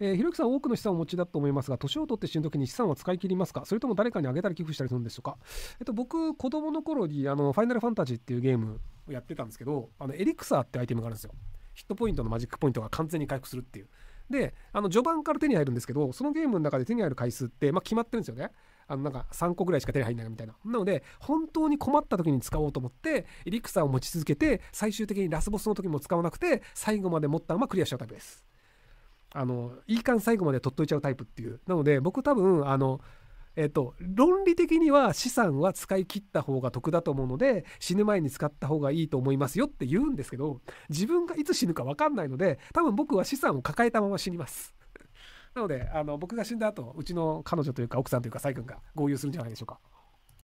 えー、ひろゆきさん、多くの資産をお持ちだと思いますが、年を取って死ぬ時に資産は使い切りますかそれとも誰かにあげたり寄付したりするんでしょうかえっと、僕、子供の頃に、あの、ファイナルファンタジーっていうゲームをやってたんですけど、あの、エリクサーってアイテムがあるんですよ。ヒットポイントのマジックポイントが完全に回復するっていう。で、あの、序盤から手に入るんですけど、そのゲームの中で手に入る回数って、まあ、決まってるんですよね。あのなんか3個ぐらいしか手に入らないみたいな。なので、本当に困った時に使おうと思って、エリクサーを持ち続けて、最終的にラスボスの時も使わなくて、最後まで持ったままクリアしちゃうタイプです。あのいい感最後まで取っといちゃうタイプっていうなので僕多分あのえっと、論理的には資産は使い切った方が得だと思うので死ぬ前に使った方がいいと思いますよって言うんですけど自分がいつ死ぬか分かんないので多分僕は資産を抱えたまま死にますなのであの僕が死んだ後うちの彼女というか奥さんというかサイ君が合流するんじゃないでしょうか